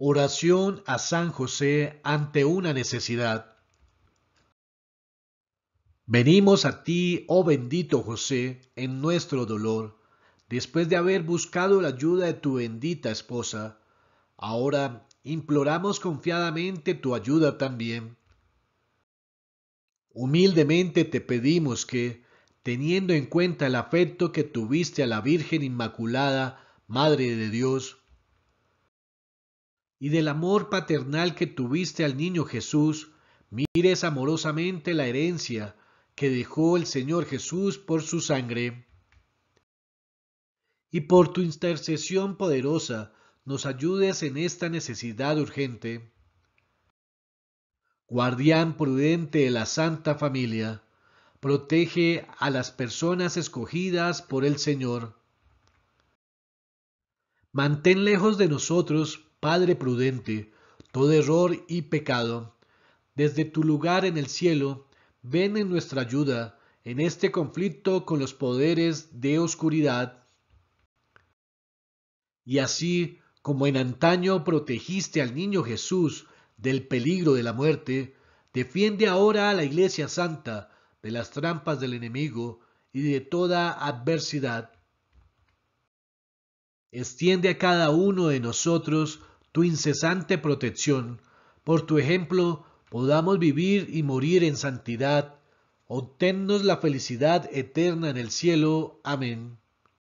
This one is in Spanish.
Oración a San José ante una necesidad. Venimos a ti, oh bendito José, en nuestro dolor, después de haber buscado la ayuda de tu bendita esposa. Ahora imploramos confiadamente tu ayuda también. Humildemente te pedimos que, teniendo en cuenta el afecto que tuviste a la Virgen Inmaculada, Madre de Dios, y del amor paternal que tuviste al niño Jesús, mires amorosamente la herencia que dejó el Señor Jesús por su sangre. Y por tu intercesión poderosa nos ayudes en esta necesidad urgente. Guardián prudente de la Santa Familia, protege a las personas escogidas por el Señor. Mantén lejos de nosotros Padre prudente, todo error y pecado, desde tu lugar en el cielo, ven en nuestra ayuda en este conflicto con los poderes de oscuridad. Y así como en antaño protegiste al niño Jesús del peligro de la muerte, defiende ahora a la Iglesia Santa de las trampas del enemigo y de toda adversidad. Extiende a cada uno de nosotros tu incesante protección, por tu ejemplo, podamos vivir y morir en santidad. Obtennos la felicidad eterna en el cielo. Amén.